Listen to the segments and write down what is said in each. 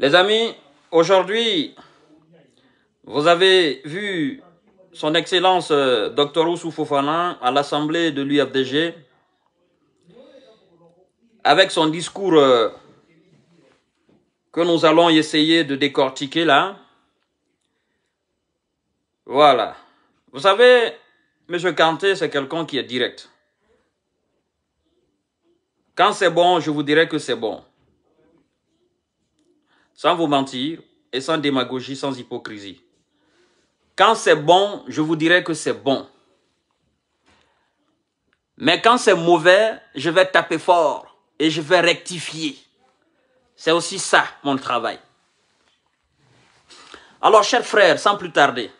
Les amis, aujourd'hui, vous avez vu son Excellence euh, Dr Oussou Fofana à l'Assemblée de l'UFDG avec son discours euh, que nous allons essayer de décortiquer là. Voilà. Vous savez, M. Kanté, c'est quelqu'un qui est direct. Quand c'est bon, je vous dirai que c'est bon sans vous mentir et sans démagogie, sans hypocrisie. Quand c'est bon, je vous dirai que c'est bon. Mais quand c'est mauvais, je vais taper fort et je vais rectifier. C'est aussi ça mon travail. Alors, chers frères, sans plus tarder,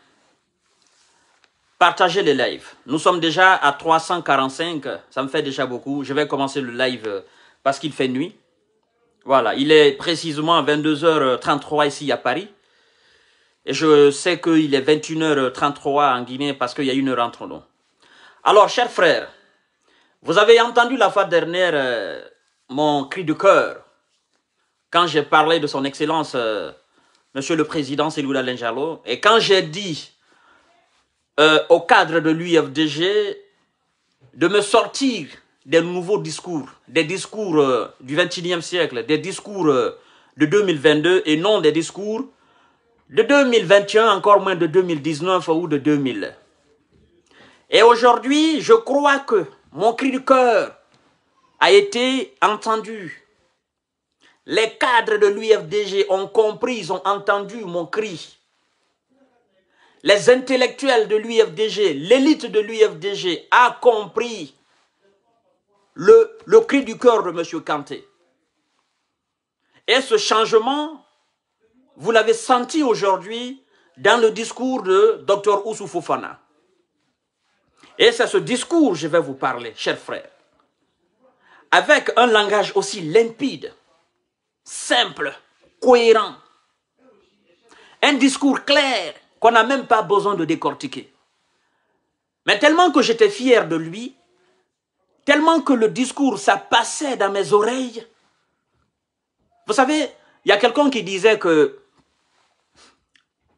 partagez les lives. Nous sommes déjà à 345, ça me fait déjà beaucoup. Je vais commencer le live parce qu'il fait nuit. Voilà, il est précisément 22h33 ici à Paris. Et je sais qu'il est 21h33 en Guinée parce qu'il y a une heure entre nous. Alors, chers frères, vous avez entendu la fois dernière euh, mon cri de cœur quand j'ai parlé de son excellence, euh, Monsieur le Président Lula Lenjalo, et quand j'ai dit euh, au cadre de l'UFDG de me sortir des nouveaux discours, des discours euh, du 21e siècle, des discours euh, de 2022 et non des discours de 2021, encore moins de 2019 ou de 2000. Et aujourd'hui, je crois que mon cri du cœur a été entendu. Les cadres de l'UFDG ont compris, ils ont entendu mon cri. Les intellectuels de l'UFDG, l'élite de l'UFDG a compris le, cri du cœur de M. Kanté. Et ce changement, vous l'avez senti aujourd'hui dans le discours de Dr Ousou Et c'est ce discours que je vais vous parler, chers frères. Avec un langage aussi limpide, simple, cohérent. Un discours clair qu'on n'a même pas besoin de décortiquer. Mais tellement que j'étais fier de lui, Tellement que le discours, ça passait dans mes oreilles. Vous savez, il y a quelqu'un qui disait que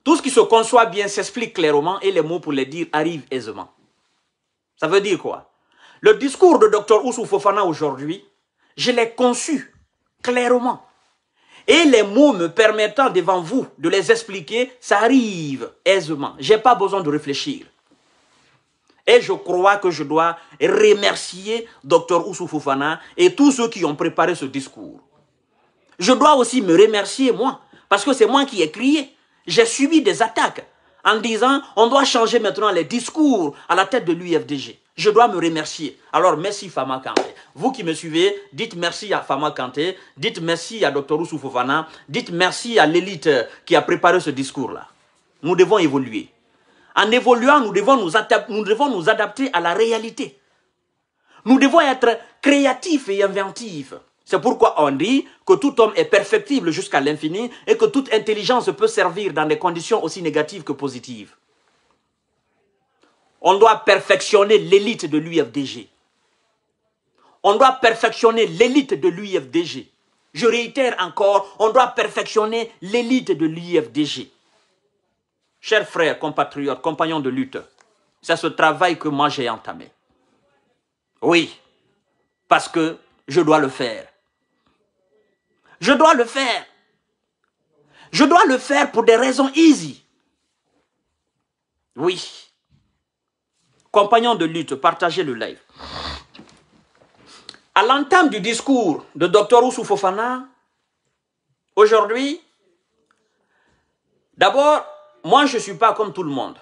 tout ce qui se conçoit bien s'explique clairement et les mots pour les dire arrivent aisément. Ça veut dire quoi Le discours de Dr Ousou Fofana aujourd'hui, je l'ai conçu clairement. Et les mots me permettant devant vous de les expliquer, ça arrive aisément. n'ai pas besoin de réfléchir. Et je crois que je dois remercier Dr Oussou Fofana et tous ceux qui ont préparé ce discours. Je dois aussi me remercier moi, parce que c'est moi qui ai crié. J'ai subi des attaques en disant on doit changer maintenant les discours à la tête de l'UFDG. Je dois me remercier. Alors merci Fama Kanté. Vous qui me suivez, dites merci à Fama Kanté, dites merci à Dr Oussou Fofana, dites merci à l'élite qui a préparé ce discours-là. Nous devons évoluer. En évoluant, nous devons nous, nous devons nous adapter à la réalité. Nous devons être créatifs et inventifs. C'est pourquoi on dit que tout homme est perfectible jusqu'à l'infini et que toute intelligence peut servir dans des conditions aussi négatives que positives. On doit perfectionner l'élite de l'UFDG. On doit perfectionner l'élite de l'UFDG. Je réitère encore, on doit perfectionner l'élite de l'UFDG. Chers frères, compatriotes, compagnons de lutte, c'est ce travail que moi j'ai entamé. Oui, parce que je dois le faire. Je dois le faire. Je dois le faire pour des raisons easy. Oui. Compagnons de lutte, partagez le live. À l'entame du discours de Dr Oussou Fofana, aujourd'hui, d'abord, moi, je ne suis pas comme tout le monde.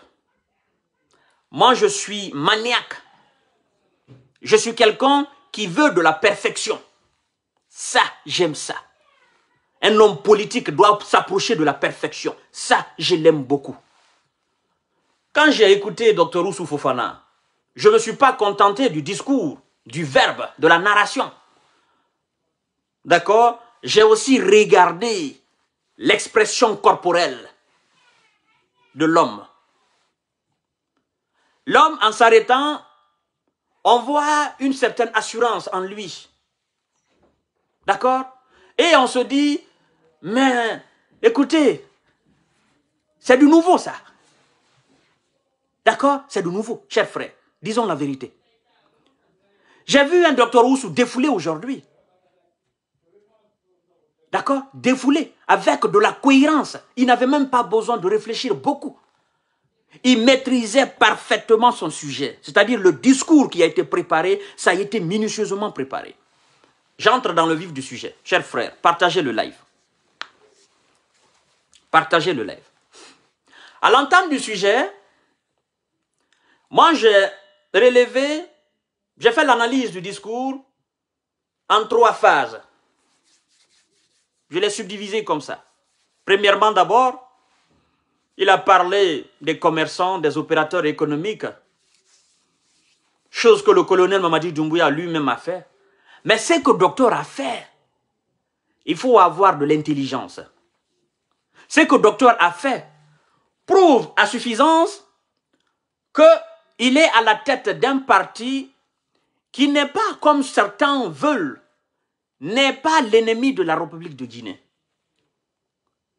Moi, je suis maniaque. Je suis quelqu'un qui veut de la perfection. Ça, j'aime ça. Un homme politique doit s'approcher de la perfection. Ça, je l'aime beaucoup. Quand j'ai écouté Dr Oussou Fofana, je ne me suis pas contenté du discours, du verbe, de la narration. D'accord J'ai aussi regardé l'expression corporelle, de l'homme. L'homme, en s'arrêtant, on voit une certaine assurance en lui. D'accord Et on se dit, mais écoutez, c'est du nouveau ça. D'accord C'est du nouveau, cher frère. Disons la vérité. J'ai vu un docteur Rousseau défouler aujourd'hui d'accord, défoulé, avec de la cohérence. Il n'avait même pas besoin de réfléchir beaucoup. Il maîtrisait parfaitement son sujet, c'est-à-dire le discours qui a été préparé, ça a été minutieusement préparé. J'entre dans le vif du sujet. Chers frères, partagez le live. Partagez le live. À l'entente du sujet, moi j'ai relevé, j'ai fait l'analyse du discours en trois phases. Je les subdivisé comme ça. Premièrement, d'abord, il a parlé des commerçants, des opérateurs économiques, chose que le colonel Mamadi Doumbouya lui-même a fait. Mais ce que le docteur a fait, il faut avoir de l'intelligence. Ce que le docteur a fait prouve à suffisance qu'il est à la tête d'un parti qui n'est pas comme certains veulent n'est pas l'ennemi de la République de Guinée.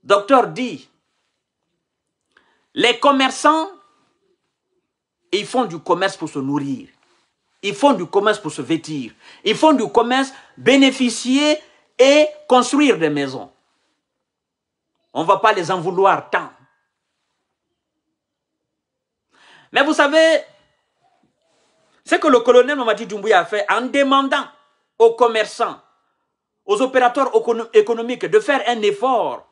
Docteur dit, les commerçants, ils font du commerce pour se nourrir. Ils font du commerce pour se vêtir. Ils font du commerce bénéficier et construire des maisons. On ne va pas les en vouloir tant. Mais vous savez, ce que le colonel Mamadi Doumbouya a fait en demandant aux commerçants aux opérateurs économiques de faire un effort.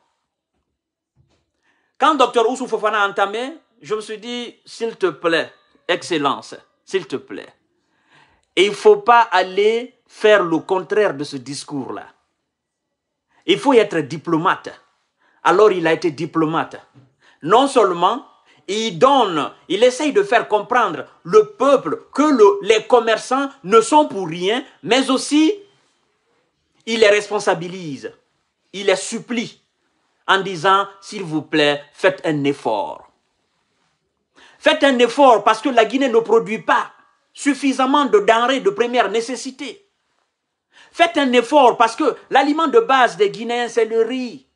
Quand docteur Oussou Fofana a entamé, je me suis dit, s'il te plaît, Excellence, s'il te plaît, et il ne faut pas aller faire le contraire de ce discours-là. Il faut être diplomate. Alors il a été diplomate. Non seulement il donne, il essaye de faire comprendre le peuple que les commerçants ne sont pour rien, mais aussi il les responsabilise, il les supplie en disant, s'il vous plaît, faites un effort. Faites un effort parce que la Guinée ne produit pas suffisamment de denrées de première nécessité. Faites un effort parce que l'aliment de base des Guinéens, c'est le riz.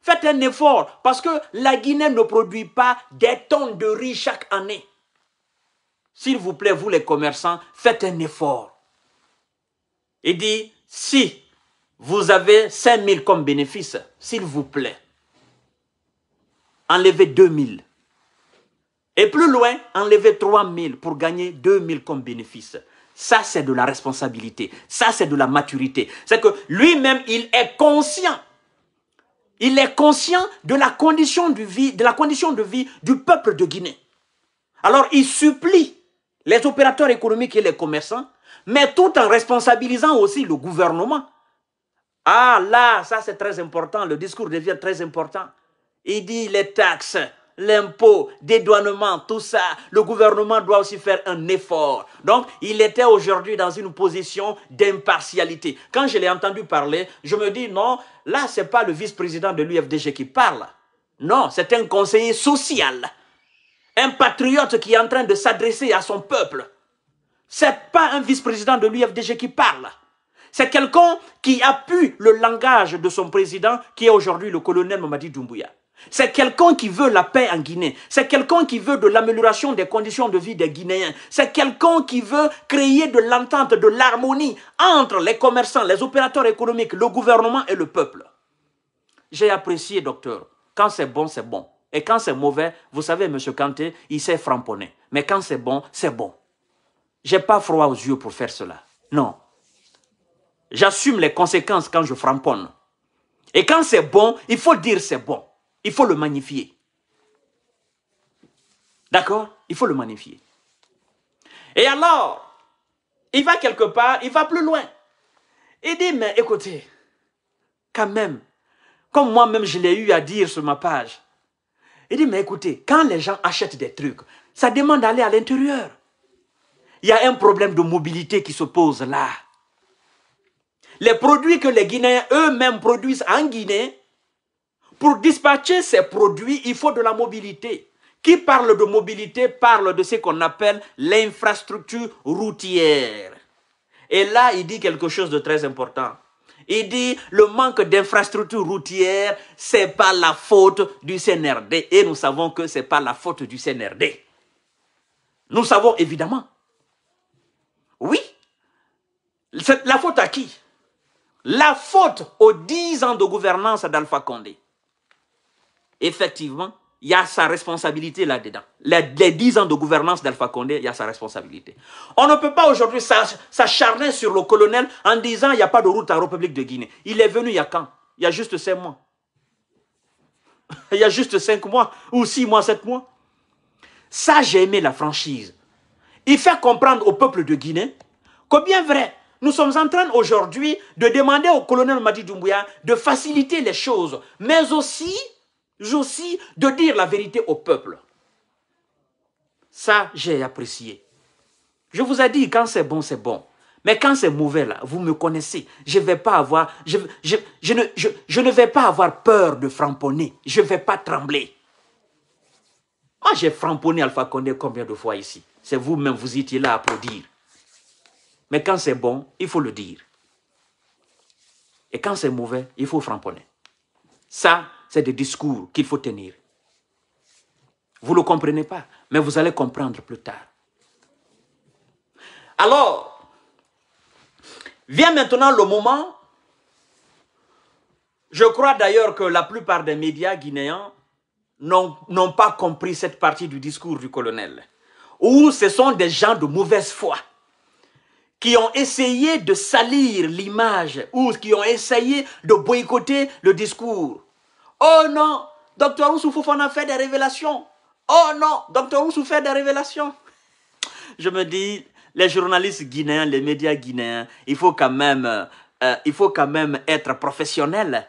Faites un effort parce que la Guinée ne produit pas des tonnes de riz chaque année. S'il vous plaît, vous les commerçants, faites un effort. Il dit, si vous avez 5 000 comme bénéfice, s'il vous plaît, enlevez 2000. Et plus loin, enlevez 3000 pour gagner 2000 000 comme bénéfice. Ça, c'est de la responsabilité. Ça, c'est de la maturité. C'est que lui-même, il est conscient. Il est conscient de la condition de vie, de la condition de vie du peuple de Guinée. Alors, il supplie les opérateurs économiques et les commerçants mais tout en responsabilisant aussi le gouvernement. Ah là, ça c'est très important, le discours devient très important. Il dit les taxes, l'impôt, dédouanement, tout ça, le gouvernement doit aussi faire un effort. Donc, il était aujourd'hui dans une position d'impartialité. Quand je l'ai entendu parler, je me dis non, là c'est pas le vice-président de l'UFDG qui parle. Non, c'est un conseiller social, un patriote qui est en train de s'adresser à son peuple. C'est pas un vice-président de l'UFDG qui parle. C'est quelqu'un qui a pu le langage de son président, qui est aujourd'hui le colonel Mamadi Doumbouya. C'est quelqu'un qui veut la paix en Guinée. C'est quelqu'un qui veut de l'amélioration des conditions de vie des Guinéens. C'est quelqu'un qui veut créer de l'entente, de l'harmonie entre les commerçants, les opérateurs économiques, le gouvernement et le peuple. J'ai apprécié, docteur. Quand c'est bon, c'est bon. Et quand c'est mauvais, vous savez, M. Kanté, il s'est framponné. Mais quand c'est bon, c'est bon. J'ai pas froid aux yeux pour faire cela. Non. J'assume les conséquences quand je framponne. Et quand c'est bon, il faut dire c'est bon. Il faut le magnifier. D'accord Il faut le magnifier. Et alors, il va quelque part, il va plus loin. Il dit, mais écoutez, quand même, comme moi-même je l'ai eu à dire sur ma page, il dit, mais écoutez, quand les gens achètent des trucs, ça demande d'aller à l'intérieur il y a un problème de mobilité qui se pose là. Les produits que les Guinéens eux-mêmes produisent en Guinée, pour dispatcher ces produits, il faut de la mobilité. Qui parle de mobilité parle de ce qu'on appelle l'infrastructure routière. Et là, il dit quelque chose de très important. Il dit le manque routière, routière, c'est pas la faute du CNRD. Et nous savons que c'est pas la faute du CNRD. Nous savons évidemment. Oui. La faute à qui La faute aux 10 ans de gouvernance d'Alpha Condé. Effectivement, il y a sa responsabilité là-dedans. Les, 10 ans de gouvernance d'Alpha Condé, il y a sa responsabilité. On ne peut pas aujourd'hui s'acharner sur le colonel en disant il n'y a pas de route la République de Guinée. Il est venu il y a quand Il y a juste 5 mois. il y a juste 5 mois, ou 6 mois, 7 mois. Ça, j'ai aimé la franchise il fait comprendre au peuple de Guinée que bien vrai, nous sommes en train aujourd'hui de demander au colonel Madi Doumbouya de faciliter les choses, mais aussi, aussi de dire la vérité au peuple. Ça, j'ai apprécié. Je vous ai dit, quand c'est bon, c'est bon. Mais quand c'est mauvais, là, vous me connaissez. Je, vais pas avoir, je, ne, je, ne, vais pas avoir peur de framponner. Je ne vais pas trembler. Moi, j'ai framponné Alpha Condé combien de fois ici c'est vous-même, vous étiez là à applaudir. Mais quand c'est bon, il faut le dire. Et quand c'est mauvais, il faut framponner. Ça, c'est des discours qu'il faut tenir. Vous ne le comprenez pas, mais vous allez comprendre plus tard. Alors, vient maintenant le moment, je crois d'ailleurs que la plupart des médias guinéens n'ont pas compris cette partie du discours du colonel. Ou ce sont des gens de mauvaise foi qui ont essayé de salir l'image ou qui ont essayé de boycotter le discours. Oh non, Dr Oussou a fait des révélations. Oh non, Dr Oussou fait des révélations. Je me dis, les journalistes guinéens, les médias guinéens, il faut quand même, euh, il faut quand même être professionnel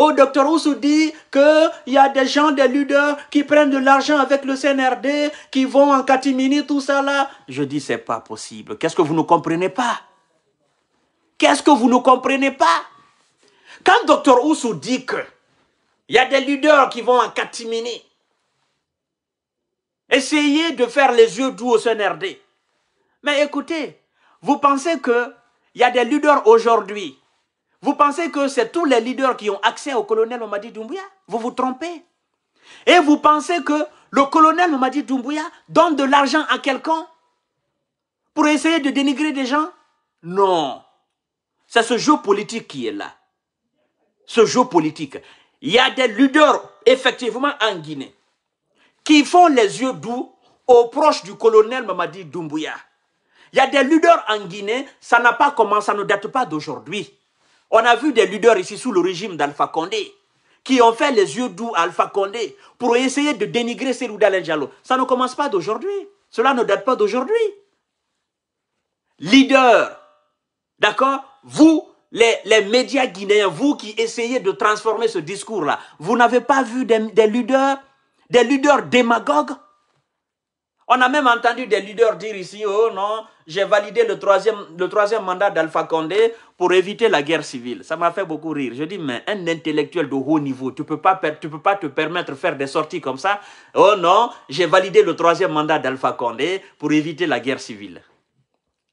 Oh, docteur Oussou dit qu'il y a des gens, des leaders qui prennent de l'argent avec le CNRD, qui vont en catimini, tout ça là. Je dis, c'est pas possible. Qu'est-ce que vous ne comprenez pas Qu'est-ce que vous ne comprenez pas Quand docteur Oussou dit que y a des leaders qui vont en catimini, essayez de faire les yeux doux au CNRD. Mais écoutez, vous pensez que y a des leaders aujourd'hui vous pensez que c'est tous les leaders qui ont accès au colonel Mamadi Doumbouya Vous vous trompez. Et vous pensez que le colonel Mamadi Doumbouya donne de l'argent à quelqu'un pour essayer de dénigrer des gens Non. C'est ce jeu politique qui est là. Ce jeu politique. Il y a des leaders, effectivement, en Guinée, qui font les yeux doux aux proches du colonel Mamadi Doumbouya. Il y a des leaders en Guinée, ça n'a pas commencé, ça ne date pas d'aujourd'hui. On a vu des leaders ici sous le régime d'Alpha Condé qui ont fait les yeux doux à Alpha Condé pour essayer de dénigrer et Diallo. Ça ne commence pas d'aujourd'hui. Cela ne date pas d'aujourd'hui. Leader, d'accord Vous, les, médias guinéens, vous qui essayez de transformer ce discours-là, vous n'avez pas vu des, des leaders, des leaders démagogues on a même entendu des leaders dire ici, oh non, j'ai validé le troisième, le troisième mandat d'Alpha Condé pour éviter la guerre civile. Ça m'a fait beaucoup rire. Je dis, mais un intellectuel de haut niveau, tu ne peux, pas, peux pas te permettre de faire des sorties comme ça. Oh non, j'ai validé le troisième mandat d'Alpha Condé pour éviter la guerre civile.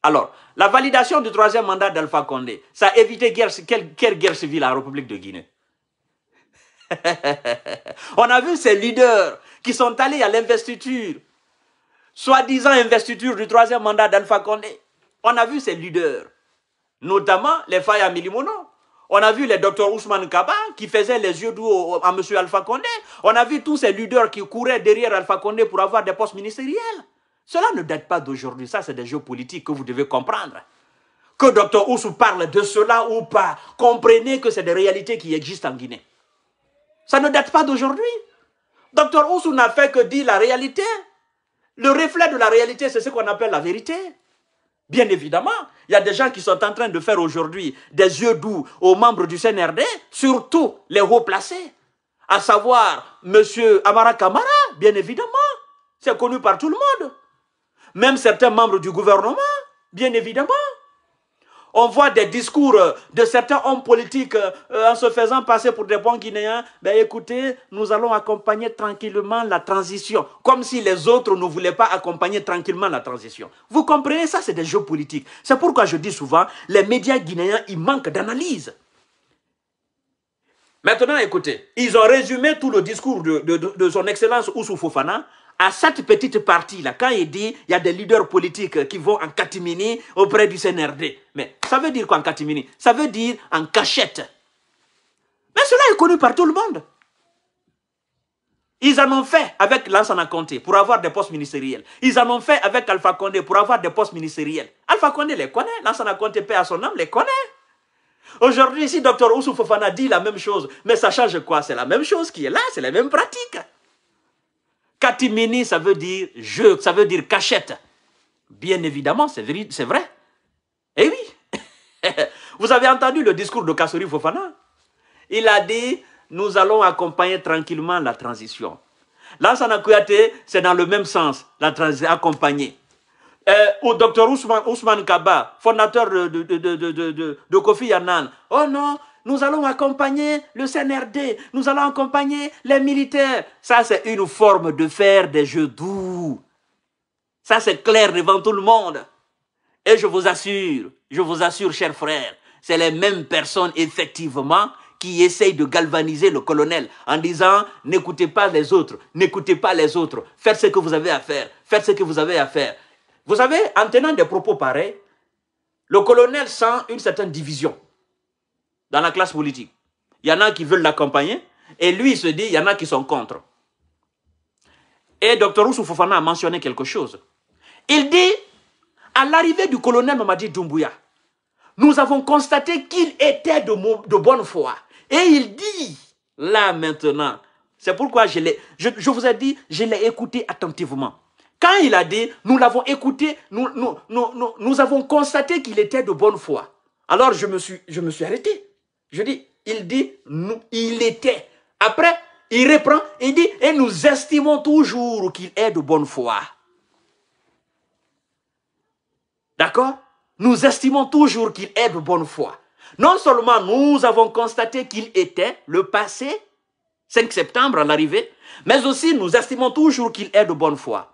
Alors, la validation du troisième mandat d'Alpha Condé, ça a évité guerre, quelle, quelle guerre civile à la République de Guinée On a vu ces leaders qui sont allés à l'investiture soi-disant investiture du troisième mandat d'Alpha Condé. On a vu ces leaders, notamment les Faya Milimono. On a vu les docteurs Ousmane Kaba qui faisaient les yeux doux à M. Alpha Condé. On a vu tous ces leaders qui couraient derrière Alpha Condé pour avoir des postes ministériels. Cela ne date pas d'aujourd'hui. Ça, c'est des jeux politiques que vous devez comprendre. Que docteur Ousou parle de cela ou pas, comprenez que c'est des réalités qui existent en Guinée. Ça ne date pas d'aujourd'hui. Docteur Ousou n'a fait que dire la réalité le reflet de la réalité, c'est ce qu'on appelle la vérité. Bien évidemment, il y a des gens qui sont en train de faire aujourd'hui des yeux doux aux membres du CNRD, surtout les hauts placés, à savoir M. Amara Kamara, bien évidemment, c'est connu par tout le monde, même certains membres du gouvernement, bien évidemment. On voit des discours euh, de certains hommes politiques euh, euh, en se faisant passer pour des bons Guinéens. Ben écoutez, nous allons accompagner tranquillement la transition, comme si les autres ne voulaient pas accompagner tranquillement la transition. Vous comprenez ça, c'est des jeux politiques. C'est pourquoi je dis souvent, les médias guinéens, ils manquent d'analyse. Maintenant, écoutez, ils ont résumé tout le discours de, son excellence Ousou Fofana à cette petite partie-là, quand il dit il y a des leaders politiques qui vont en catimini auprès du CNRD, mais ça veut dire quoi en catimini Ça veut dire en cachette. Mais cela est connu par tout le monde. Ils en ont fait avec Lansana Conté pour avoir des postes ministériels. Ils en ont fait avec Alpha Condé pour avoir des postes ministériels. Alpha Condé les connaît, Lansana Conté, paix à son âme, les connaît. Aujourd'hui, si Dr Oussou Fofana dit la même chose, mais ça change quoi C'est la même chose qui est là, c'est la même pratique. Katimini, ça veut dire jeu, ça veut dire cachette. Bien évidemment, c'est vrai, Eh oui. Vous avez entendu le discours de Kassori Fofana Il a dit, nous allons accompagner tranquillement la transition. là c'est dans le même sens, la transition accompagnée. Euh, au docteur Ousmane, Ousmane Kaba, fondateur de, de, de, Kofi Annan. Oh non, nous allons accompagner le CNRD, nous allons accompagner les militaires. Ça, c'est une forme de faire des jeux doux. Ça, c'est clair devant tout le monde. Et je vous assure, je vous assure, chers frères, c'est les mêmes personnes, effectivement, qui essayent de galvaniser le colonel en disant n'écoutez pas les autres, n'écoutez pas les autres, faites ce que vous avez à faire, faites ce que vous avez à faire. Vous savez, en tenant des propos pareils, le colonel sent une certaine division dans la classe politique. Il y en a qui veulent l'accompagner et lui, il se dit, il y en a qui sont contre. Et Dr Oussou a mentionné quelque chose. Il dit, à l'arrivée du colonel Mamadi Doumbouya, nous avons constaté qu'il était de, bonne foi. Et il dit, là maintenant, c'est pourquoi je, vous ai dit, je l'ai écouté attentivement. Quand il a dit, nous l'avons écouté, nous, nous, nous, avons constaté qu'il était de bonne foi. Alors je me suis, je me suis arrêté. Je dis, il dit, nous, il était. Après, il reprend, il dit, et nous estimons toujours qu'il est de bonne foi. D'accord Nous estimons toujours qu'il est de bonne foi. Non seulement nous avons constaté qu'il était le passé, 5 septembre à l'arrivée, mais aussi nous estimons toujours qu'il est de bonne foi.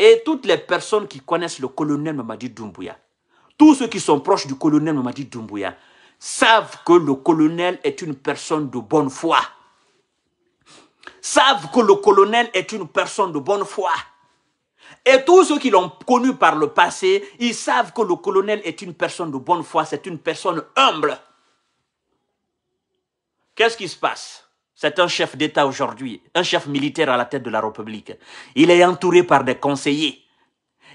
Et toutes les personnes qui connaissent le colonel Mamadi Doumbouya, tous ceux qui sont proches du colonel Mamadi Doumbouya, savent que le colonel est une personne de bonne foi. Savent que le colonel est une personne de bonne foi. Et tous ceux qui l'ont connu par le passé, ils savent que le colonel est une personne de bonne foi, c'est une personne humble. Qu'est-ce qui se passe C'est un chef d'État aujourd'hui, un chef militaire à la tête de la République. Il est entouré par des conseillers.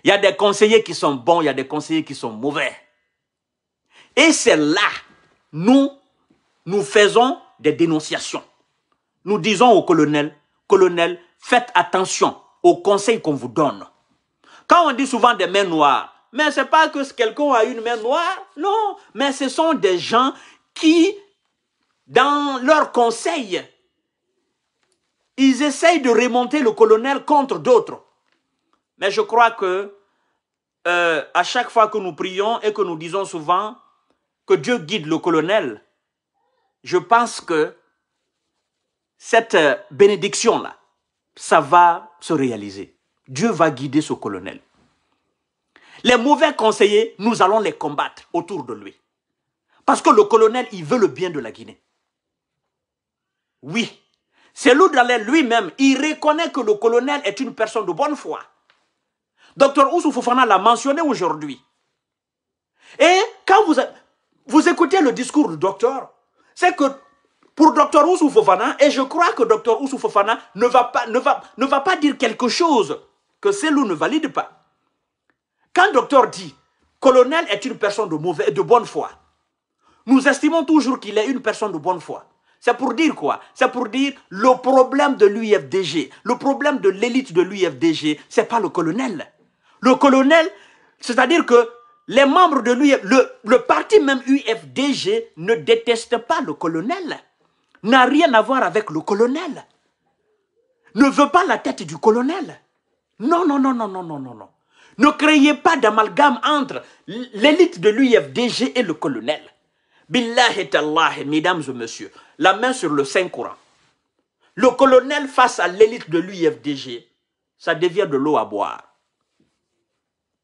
Il y a des conseillers qui sont bons, il y a des conseillers qui sont mauvais. Et c'est là nous, nous faisons des dénonciations. Nous disons au colonel, colonel, faites attention aux conseils qu'on vous donne. Quand on dit souvent des mains noires, mais c'est pas que quelqu'un a une main noire, non, mais ce sont des gens qui, dans leurs conseils, ils essayent de remonter le colonel contre d'autres. Mais je crois que euh, à chaque fois que nous prions et que nous disons souvent, que Dieu guide le colonel, je pense que cette euh, bénédiction-là, ça va se réaliser. Dieu va guider ce colonel. Les mauvais conseillers, nous allons les combattre autour de lui. Parce que le colonel, il veut le bien de la Guinée. Oui, C'est l'Oudalé lui-même, il reconnaît que le colonel est une personne de bonne foi. Docteur Oussou Fofana l'a mentionné aujourd'hui. Et quand vous vous écoutez le discours du docteur, c'est que pour docteur Ousou Fofana, et je crois que docteur Ousou Fofana ne va pas, ne va, ne va pas dire quelque chose que Selou ne valide pas. Quand Docteur dit « Colonel est une personne de, mauvais, de bonne foi », nous estimons toujours qu'il est une personne de bonne foi. C'est pour dire quoi C'est pour dire le problème de l'UFDG, le problème de l'élite de l'UFDG, c'est pas le colonel. Le colonel, c'est-à-dire que les membres de l'UFDG, e le, parti même UFDG e ne déteste pas le colonel, n'a rien à voir avec le colonel, ne veut pas la tête du colonel. Non, non, non, non, non, non, non, non. Ne créez pas d'amalgame entre l'élite de l'UFDG e et le colonel. Billah Allah, mesdames et messieurs, la main sur le Saint-Courant. Le colonel face à l'élite de l'UFDG, ça devient de l'eau à boire.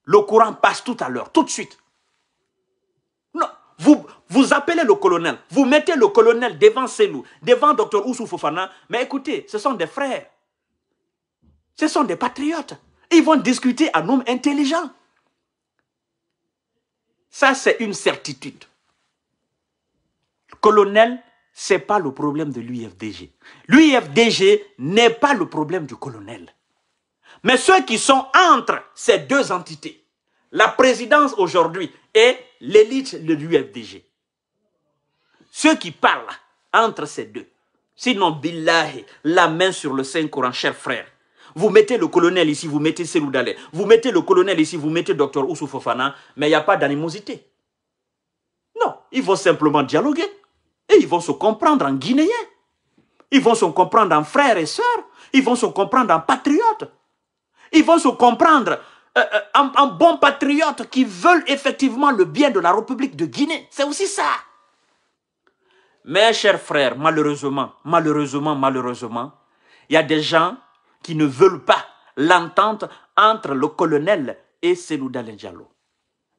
Le courant passe tout à l'heure, tout de suite. Non, vous, vous appelez le colonel, vous mettez le colonel devant Selou, devant Dr Oussou Fofana, mais écoutez, ce sont des frères. Ce sont des patriotes. Ils vont discuter à homme intelligent. Ça, c'est une certitude. Le colonel, ce n'est pas le problème de l'UFDG. L'UFDG n'est pas le problème du colonel. Mais ceux qui sont entre ces deux entités, la présidence aujourd'hui et l'élite de l'UFDG, ceux qui parlent entre ces deux, sinon billahi, la main sur le Saint-Coran, cher frère, vous mettez le colonel ici, vous mettez Selou vous mettez le colonel ici, vous mettez docteur Oussou Fofana, mais il n'y a pas d'animosité. Non, ils vont simplement dialoguer et ils vont se comprendre en guinéen. Ils vont se comprendre en frères et sœurs. Ils vont se comprendre en patriotes. Ils vont se comprendre en, euh, euh, bons patriotes qui veulent effectivement le bien de la République de Guinée. C'est aussi ça. Mes chers frères, malheureusement, malheureusement, malheureusement, il y a des gens qui ne veulent pas l'entente entre le colonel et Selouda Diallo.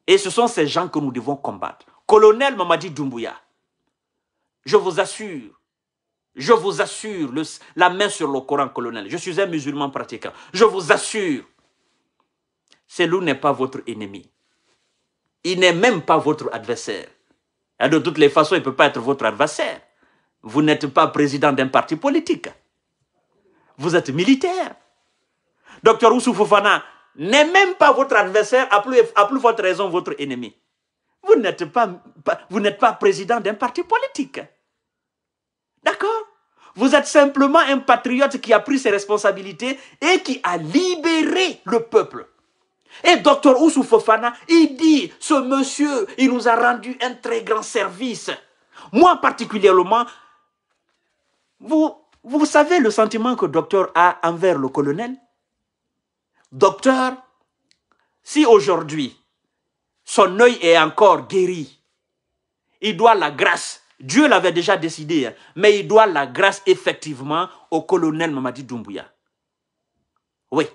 Et ce sont ces gens que nous devons combattre. Colonel Mamadi Doumbouya, je vous assure, je vous assure, la main sur le Coran, colonel, je suis un musulman pratiquant. Je vous assure, Ce loup n'est pas votre ennemi. Il n'est même pas votre adversaire. de toutes les façons, il ne peut pas être votre adversaire. Vous n'êtes pas président d'un parti politique. Vous êtes militaire. Docteur Oussou n'est même pas votre adversaire, à plus, à plus forte raison votre ennemi. Vous n'êtes pas, vous n'êtes pas président d'un parti politique. D'accord Vous êtes simplement un patriote qui a pris ses responsabilités et qui a libéré le peuple. Et docteur Oussou Fofana, il dit, ce monsieur, il nous a rendu un très grand service. Moi particulièrement, vous, vous savez le sentiment que docteur a envers le colonel Docteur, si aujourd'hui, son œil est encore guéri, il doit la grâce Dieu l'avait déjà décidé, hein. mais il doit la grâce effectivement au colonel Mamadi Doumbouya. Oui.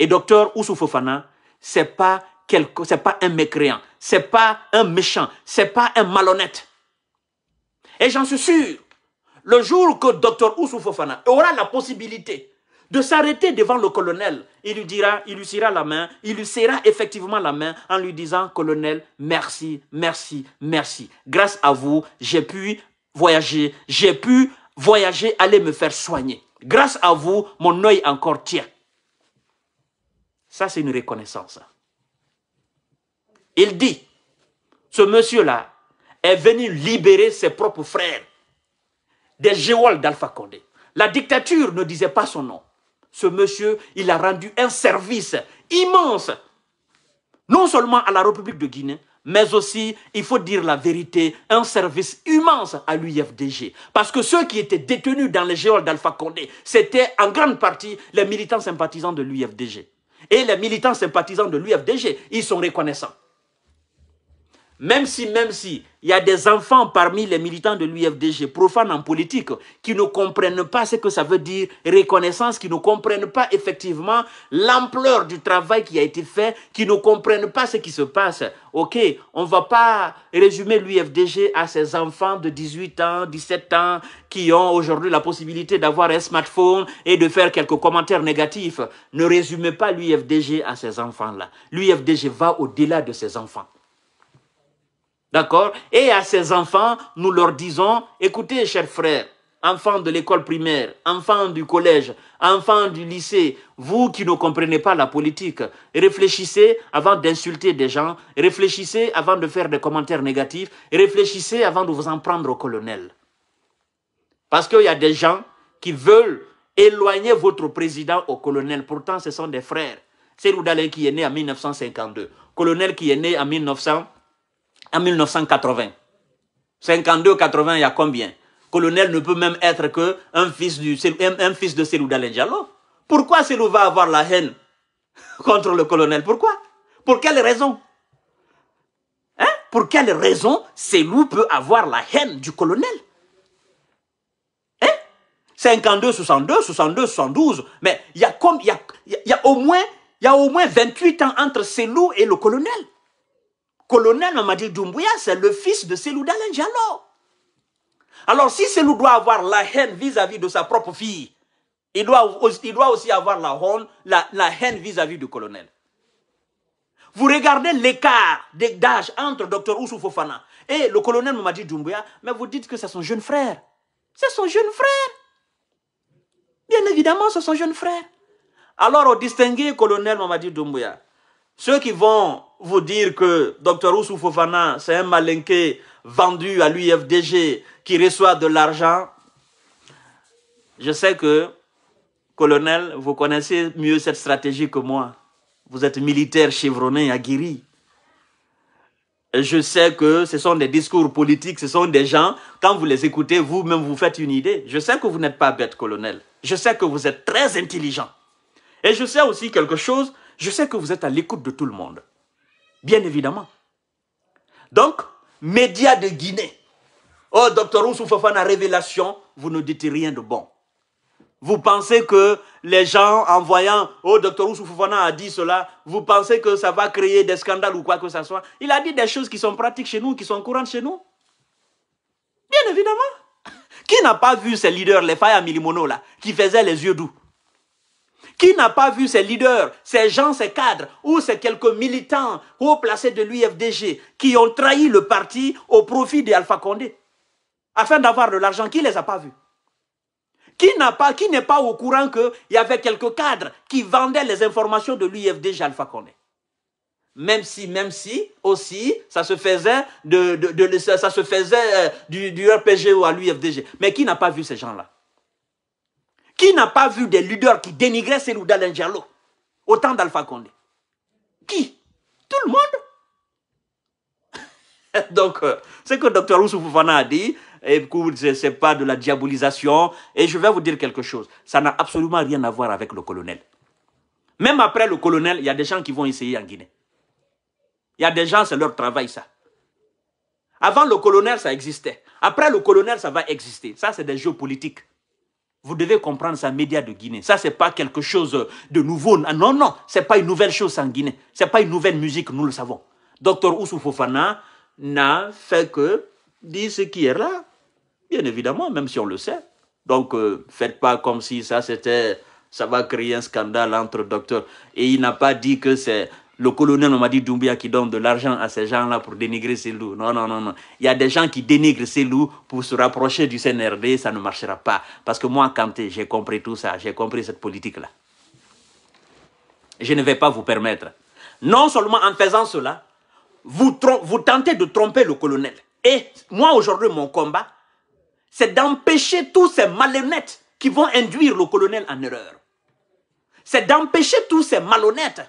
Et docteur Oussou Fofana, c'est pas quelque, c'est pas un mécréant, c'est pas un méchant, c'est pas un malhonnête. Et j'en suis sûr, le jour que docteur Oussou Fofana aura la possibilité de s'arrêter devant le colonel. Il lui dira, il lui serra la main, il lui serra effectivement la main en lui disant, colonel, merci, merci, merci. Grâce à vous, j'ai pu voyager, j'ai pu voyager, aller me faire soigner. Grâce à vous, mon œil encore tient. Ça, c'est une reconnaissance. Il dit, ce monsieur-là est venu libérer ses propres frères des géoles d'Alpha Condé. La dictature ne disait pas son nom ce monsieur, il a rendu un service immense, non seulement à la République de Guinée, mais aussi, il faut dire la vérité, un service immense à l'UFDG. Parce que ceux qui étaient détenus dans les géoles d'Alpha Condé, c'était en grande partie les militants sympathisants de l'UFDG. Et les militants sympathisants de l'UFDG, ils sont reconnaissants. Même si, même si, il y a des enfants parmi les militants de l'UFDG, profanes en politique, qui ne comprennent pas ce que ça veut dire reconnaissance, qui ne comprennent pas effectivement l'ampleur du travail qui a été fait, qui ne comprennent pas ce qui se passe. Ok, on ne va pas résumer l'UFDG à ces enfants de 18 ans, 17 ans, qui ont aujourd'hui la possibilité d'avoir un smartphone et de faire quelques commentaires négatifs. Ne résumez pas l'UFDG à ces enfants-là. L'UFDG va au-delà de ces enfants. D'accord Et à ces enfants, nous leur disons, écoutez, chers frères, enfants de l'école primaire, enfants du collège, enfants du lycée, vous qui ne comprenez pas la politique, réfléchissez avant d'insulter des gens, réfléchissez avant de faire des commentaires négatifs, réfléchissez avant de vous en prendre au colonel. Parce qu'il y a des gens qui veulent éloigner votre président au colonel. Pourtant, ce sont des frères. C'est Roudalé qui est né en 1952, colonel qui est né en 1900 en 1980. 52-80, il y a combien Colonel ne peut même être qu'un fils, un, fils de Selou Diallo. Pourquoi Selou va avoir la haine contre le colonel Pourquoi Pour quelle raison hein? Pour quelle raison Selou peut avoir la haine du colonel 52, 62, 62, 72. Mais il y a, y a, au moins il y a au moins 28 ans entre Selou et le colonel colonel Mamadi Doumbouya, c'est le fils de Selou Dalen Alors si Selou doit avoir la haine vis-à-vis de sa propre fille, il doit, aussi avoir la, haine vis-à-vis du colonel. Vous regardez l'écart d'âge entre Dr Oussou Fofana et le colonel Mamadi Doumbouya, mais vous dites que c'est son jeune frère. C'est son jeune frère. Bien évidemment, c'est son jeune frère. Alors, au distingué colonel Mamadi Doumbouya, ceux qui vont vous dire que Dr Oussou c'est un malinqué vendu à l'UFDG qui reçoit de l'argent, je sais que, colonel, vous connaissez mieux cette stratégie que moi. Vous êtes militaire chevronné, aguerri. Je sais que ce sont des discours politiques, ce sont des gens, quand vous les écoutez, vous-même vous faites une idée. Je sais que vous n'êtes pas bête, colonel. Je sais que vous êtes très intelligent. Et je sais aussi quelque chose, je sais que vous êtes à l'écoute de tout le monde, bien évidemment. Donc, médias de Guinée. Oh, docteur Oussou Fofana, révélation, vous ne dites rien de bon. Vous pensez que les gens, en voyant, oh, docteur Oussou Fofana a dit cela, vous pensez que ça va créer des scandales ou quoi que ce soit. Il a dit des choses qui sont pratiques chez nous, qui sont courantes chez nous. Bien évidemment. Qui n'a pas vu ces leaders, les Faya Milimono, là, qui faisaient les yeux doux qui n'a pas vu ces leaders, ces gens, ces cadres ou ces quelques militants haut placés de l'UFDG qui ont trahi le parti au profit d'Alpha Condé afin d'avoir de l'argent Qui les a pas vus qui n'a pas, qui n'est pas au courant qu'il y avait quelques cadres qui vendaient les informations de l'UFDG Alpha Condé. Même si, même si, aussi, ça se faisait de, de, ça se faisait euh, du, du RPG ou à l'UFDG. Mais qui n'a pas vu ces gens-là qui n'a pas vu des leaders qui dénigraient Célou Diallo autant temps d'Alpha Condé Qui Tout le monde Donc, euh, ce que Dr Roussoufoufana a dit, eh, ce n'est pas de la diabolisation. Et je vais vous dire quelque chose. Ça n'a absolument rien à voir avec le colonel. Même après le colonel, il y a des gens qui vont essayer en Guinée. Il y a des gens, c'est leur travail, ça. Avant le colonel, ça existait. Après le colonel, ça va exister. Ça, c'est des jeux politiques. Vous devez comprendre ça, médias de Guinée. Ça, c'est pas quelque chose de nouveau. Ah, non, non, c'est pas une nouvelle chose en Guinée. C'est pas une nouvelle musique, nous le savons. Docteur Oussou Fofana n'a fait que dire ce qui est là. Bien évidemment, même si on le sait. Donc, ne euh, faites pas comme si ça, c'était, ça va créer un scandale entre docteurs. Et il n'a pas dit que c'est le colonel dit, Doumbia qui donne de l'argent à ces gens-là pour dénigrer ces loups. Non, non, non, non. Il y a des gens qui dénigrent ces loups pour se rapprocher du CNRD, ça ne marchera pas. Parce que moi, Kanté, j'ai compris tout ça, j'ai compris cette politique-là. Je ne vais pas vous permettre. Non seulement en faisant cela, vous, vous tentez de tromper le colonel. Et moi, aujourd'hui, mon combat, c'est d'empêcher tous ces malhonnêtes qui vont induire le colonel en erreur. C'est d'empêcher tous ces malhonnêtes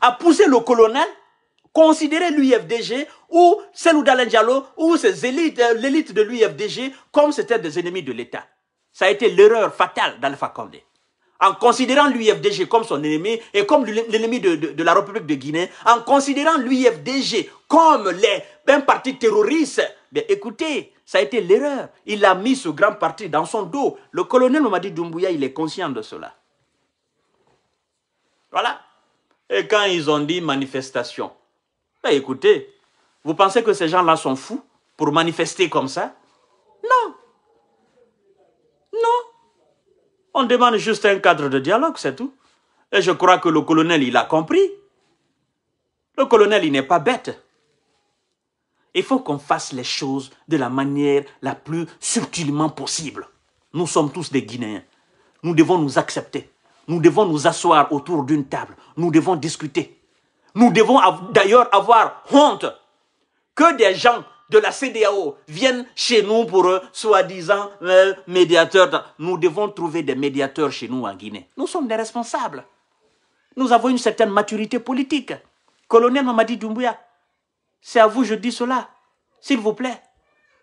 a poussé le colonel considérer l'UFDG ou celle d'Alain Diallo ou ses élites, euh, l'élite de l'UFDG comme c'était des ennemis de l'État. Ça a été l'erreur fatale d'Alpha Condé. En considérant l'UFDG comme son ennemi et comme l'ennemi de, la République de Guinée, en considérant l'UFDG comme les, un parti terroriste, bien écoutez, ça a été l'erreur. Il a mis ce grand parti dans son dos. Le colonel Mamadi Doumbouya, il est conscient de cela. Voilà. Et quand ils ont dit manifestation, ben écoutez, vous pensez que ces gens-là sont fous pour manifester comme ça Non. Non. On demande juste un cadre de dialogue, c'est tout. Et je crois que le colonel, il a compris. Le colonel, il n'est pas bête. Il faut qu'on fasse les choses de la manière la plus subtilement possible. Nous sommes tous des Guinéens. Nous devons nous accepter. Nous devons nous asseoir autour d'une table. Nous devons discuter. Nous devons d'ailleurs avoir honte que des gens de la CDAO viennent chez nous pour euh, soi-disant euh, médiateur. Nous devons trouver des médiateurs chez nous en Guinée. Nous sommes des responsables. Nous avons une certaine maturité politique. Colonel Mamadi Doumbouya, c'est à vous je dis cela. S'il vous plaît,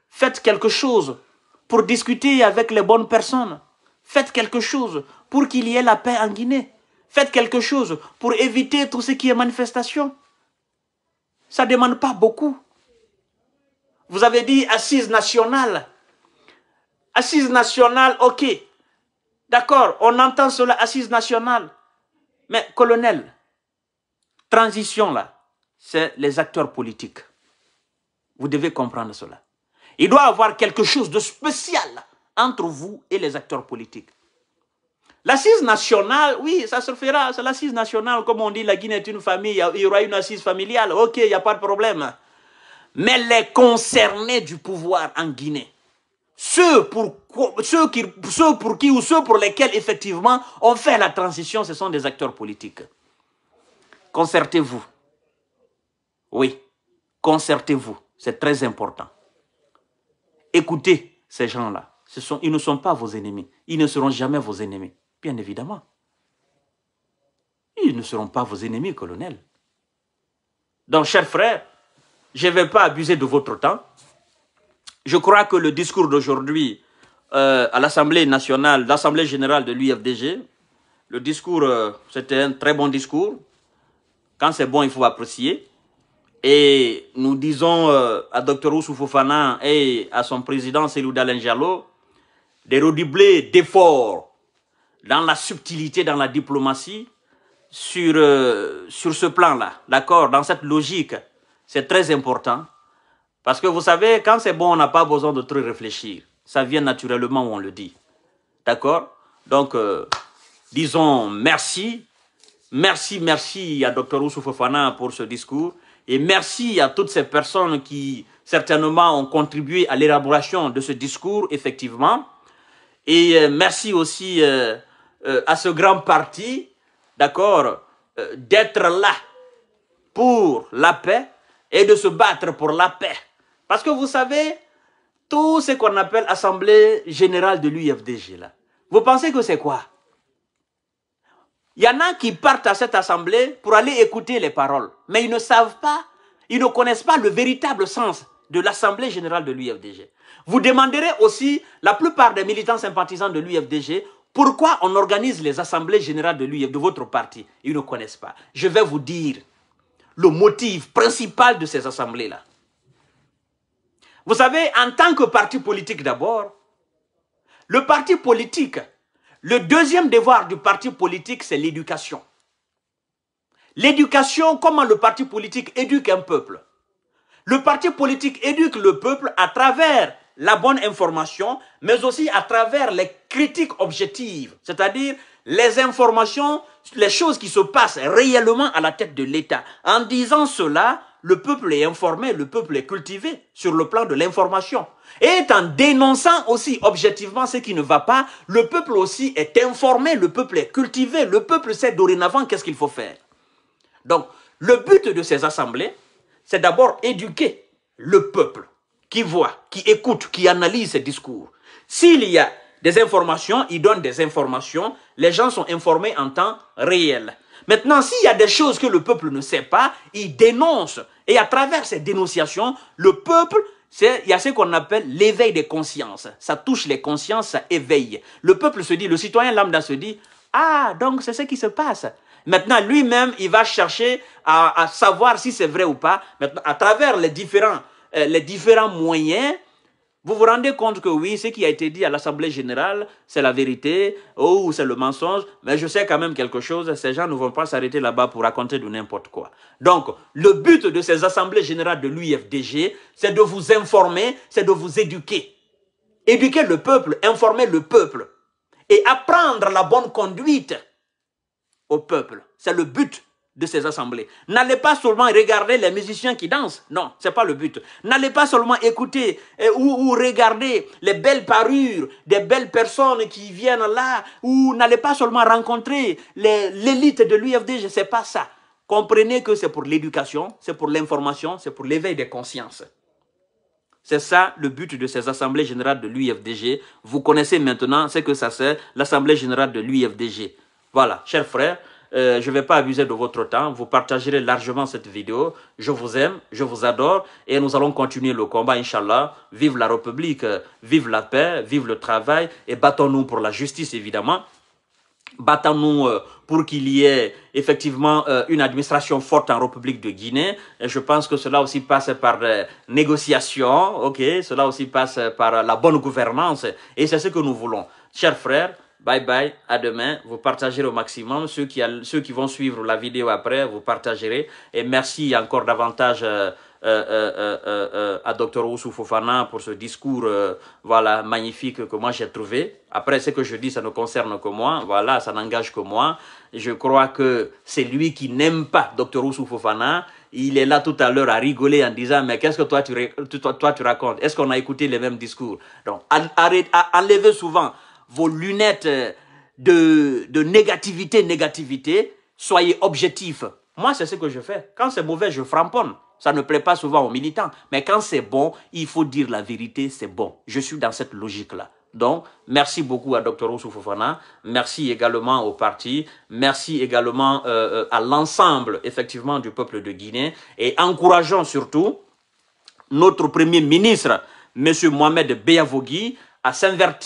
faites quelque chose pour discuter avec les bonnes personnes. Faites quelque chose pour qu'il y ait la paix en Guinée. Faites quelque chose pour éviter tout ce qui est manifestation. Ça ne demande pas beaucoup. Vous avez dit assise nationale. Assise nationale, ok. D'accord, on entend cela, assise nationale. Mais colonel, transition là, c'est les acteurs politiques. Vous devez comprendre cela. Il doit y avoir quelque chose de spécial entre vous et les acteurs politiques. L'assise nationale, oui, ça se fera, c'est l'assise nationale. Comme on dit, la Guinée est une famille, il y aura une assise familiale, ok, il n'y a pas de problème. Mais les concernés du pouvoir en Guinée, ceux pour, ceux, qui, pour qui ou ceux pour lesquels effectivement on fait la transition, ce sont des acteurs politiques. Concertez-vous. Oui, concertez-vous. C'est très important. Écoutez ces gens-là. ils ne sont pas vos ennemis. Ils ne seront jamais vos ennemis bien évidemment. Ils ne seront pas vos ennemis, colonel. Donc, chers frères, je ne vais pas abuser de votre temps. Je crois que le discours d'aujourd'hui euh, à l'Assemblée nationale, l'Assemblée générale de l'UFDG, le discours, euh, c'était un très bon discours. Quand c'est bon, il faut apprécier. Et nous disons euh, à Dr Oussou Fofana et à son président Selou Dalen de redoubler d'efforts dans la subtilité, dans la diplomatie, sur, euh, sur ce plan-là, d'accord, dans cette logique. C'est très important. Parce que vous savez, quand c'est bon, on n'a pas besoin de trop réfléchir. Ça vient naturellement où on le dit. D'accord Donc, euh, disons merci. Merci, merci à Dr Oussou Fofana pour ce discours. Et merci à toutes ces personnes qui, certainement, ont contribué à l'élaboration de ce discours, effectivement. Et euh, merci aussi... Euh, à ce grand parti, d'accord, euh, d'être là pour la paix et de se battre pour la paix. Parce que vous savez, tout ce qu'on appelle Assemblée générale de l'UFDG, là, vous pensez que c'est quoi Il y en a qui partent à cette assemblée pour aller écouter les paroles, mais ils ne savent pas, ils ne connaissent pas le véritable sens de l'Assemblée générale de l'UFDG. Vous demanderez aussi, la plupart des militants sympathisants de l'UFDG pourquoi on organise les assemblées générales de lui et de votre parti Ils ne connaissent pas. Je vais vous dire le motif principal de ces assemblées-là. Vous savez, en tant que parti politique d'abord, le parti politique, le deuxième devoir du parti politique, c'est l'éducation. L'éducation, comment le parti politique éduque un peuple Le parti politique éduque le peuple à travers la bonne information, mais aussi à travers les critique objective, c'est-à-dire les informations, les choses qui se passent réellement à la tête de l'État. En disant cela, le peuple est informé, le peuple est cultivé sur le plan de l'information. Et en dénonçant aussi objectivement ce qui ne va pas, le peuple aussi est informé, le peuple est cultivé, le peuple sait dorénavant qu'est-ce qu'il faut faire. Donc, le but de ces assemblées, c'est d'abord éduquer le peuple qui voit, qui écoute, qui analyse ces discours. S'il y a des informations, il donne des informations. Les gens sont informés en temps réel. Maintenant, s'il y a des choses que le peuple ne sait pas, il dénonce. Et à travers ces dénonciations, le peuple, il y a ce qu'on appelle l'éveil des consciences. Ça touche les consciences, ça éveille. Le peuple se dit, le citoyen lambda se dit, ah, donc c'est ce qui se passe. Maintenant, lui-même, il va chercher à, savoir si c'est vrai ou pas. Maintenant, à travers les différents, euh, les différents moyens, vous vous rendez compte que oui, ce qui a été dit à l'Assemblée générale, c'est la vérité ou c'est le mensonge, mais je sais quand même quelque chose, ces gens ne vont pas s'arrêter là-bas pour raconter de n'importe quoi. Donc, le but de ces assemblées générales de l'UFDG, c'est de vous informer, c'est de vous éduquer. Éduquer le peuple, informer le peuple et apprendre la bonne conduite au peuple. C'est le but de ces assemblées. N'allez pas seulement regarder les musiciens qui dansent. Non, c'est pas le but. N'allez pas seulement écouter euh, ou, regarder les belles parures des belles personnes qui viennent là. Ou n'allez pas seulement rencontrer l'élite de l'UFDG, Je sais pas ça. Comprenez que c'est pour l'éducation, c'est pour l'information, c'est pour l'éveil des consciences. C'est ça le but de ces assemblées générales de l'UFDG. Vous connaissez maintenant ce que ça c'est, l'assemblée générale de l'UFDG. Voilà, chers frères, euh, je ne vais pas abuser de votre temps. Vous partagerez largement cette vidéo. Je vous aime, je vous adore et nous allons continuer le combat, Inch'Allah. Vive la République, vive la paix, vive le travail et battons-nous pour la justice, évidemment. Battons-nous euh, pour qu'il y ait effectivement euh, une administration forte en République de Guinée. Et je pense que cela aussi passe par négociation, ok, cela aussi passe par la bonne gouvernance et c'est ce que nous voulons. Chers frères, Bye bye, à demain. Vous partagerez au maximum. Ceux qui, ceux qui vont suivre la vidéo après, vous partagerez. Et merci encore davantage euh, euh, euh, à Dr Oussou Fofana pour ce discours voilà, magnifique que moi j'ai trouvé. Après, ce que je dis, ça ne concerne que moi. Voilà, ça n'engage que moi. Je crois que c'est lui qui n'aime pas Dr Oussou Fofana il est là tout à l'heure à rigoler en disant mais qu'est-ce que toi tu, toi, tu racontes Est-ce qu'on a écouté les mêmes discours Donc arrête, enlevez souvent vos lunettes euh, de, de négativité, négativité. Soyez objectifs. Moi, c'est ce que je fais. Quand c'est mauvais, je framponne. Ça ne plaît pas souvent aux militants. Mais quand c'est bon, il faut dire la vérité, c'est bon. Je suis dans cette logique-là. Donc, merci beaucoup à Dr Oussou Fofana, merci également au parti, merci également euh, euh, à l'ensemble, effectivement, du peuple de Guinée. Et encourageons surtout notre Premier ministre, M. Mohamed Beyavogui,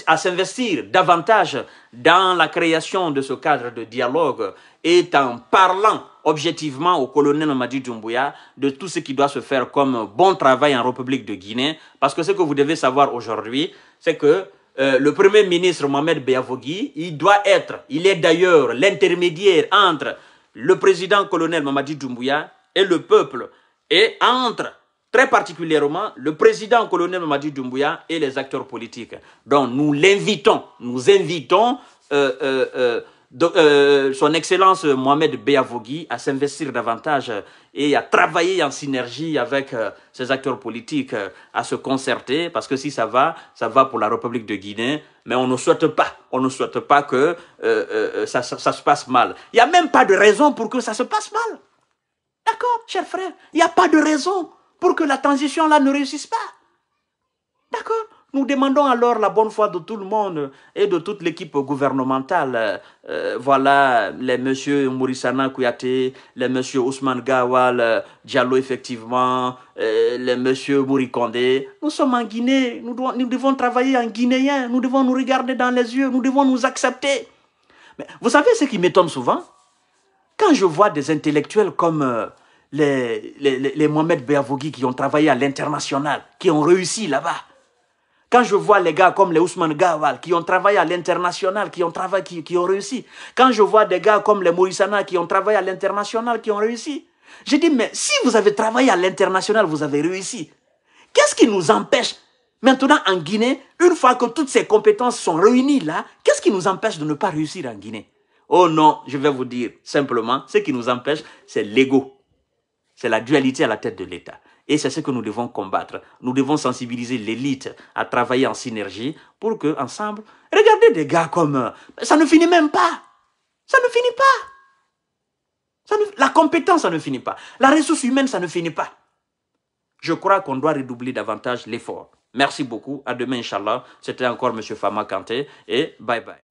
à s'investir davantage dans la création de ce cadre de dialogue et en parlant objectivement au colonel Mamadi Doumbouya de tout ce qui doit se faire comme bon travail en République de Guinée. Parce que ce que vous devez savoir aujourd'hui, c'est que euh, le premier ministre Mohamed Beyavogui, il doit être, il est d'ailleurs l'intermédiaire entre le président colonel Mamadi Doumbouya et le peuple et entre très particulièrement le président colonel Mamadi Doumbouya et les acteurs politiques. Donc nous l'invitons, nous invitons euh, euh, euh, son Excellence Mohamed Beyavogui à s'investir davantage et à travailler en synergie avec ces acteurs politiques, à se concerter, parce que si ça va, ça va pour la République de Guinée, mais on ne souhaite pas, on ne souhaite pas que ça, ça se passe mal. Il n'y a même pas de raison pour que ça se passe mal. D'accord, cher frère, il n'y a pas de raison pour que la transition là ne réussisse pas. D'accord Nous demandons alors la bonne foi de tout le monde et de toute l'équipe gouvernementale. Euh, voilà les messieurs Mourissana Kouyaté, les messieurs Ousmane Gawal, euh, Diallo effectivement, euh, les messieurs Mourikondé. Nous sommes en Guinée, nous devons, travailler en guinéen, nous devons nous regarder dans les yeux, nous devons nous accepter. Mais vous savez ce qui m'étonne souvent Quand je vois des intellectuels comme les, les, Mohamed Beavogui qui ont travaillé à l'international, qui ont réussi là-bas. Quand je vois les gars comme les Ousmane Gawal qui ont travaillé à l'international, qui ont, travaillé, qui, ont réussi, quand je vois des gars comme les Moïsana qui ont travaillé à l'international, qui ont réussi, je dis, mais si vous avez travaillé à l'international, vous avez réussi. Qu'est-ce qui nous empêche Maintenant, en Guinée, une fois que toutes ces compétences sont réunies là, qu'est-ce qui nous empêche de ne pas réussir en Guinée Oh non, je vais vous dire simplement, ce qui nous empêche, c'est l'ego. C'est la dualité à la tête de l'État. Et c'est ce que nous devons combattre. Nous devons sensibiliser l'élite à travailler en synergie pour que, ensemble, regardez des gars comme ça ne finit même pas. Ça ne finit pas. la compétence, ça ne finit pas. La ressource humaine, ça ne finit pas. Je crois qu'on doit redoubler davantage l'effort. Merci beaucoup. À demain, Inch'Allah. C'était encore M. Fama Kanté et bye bye.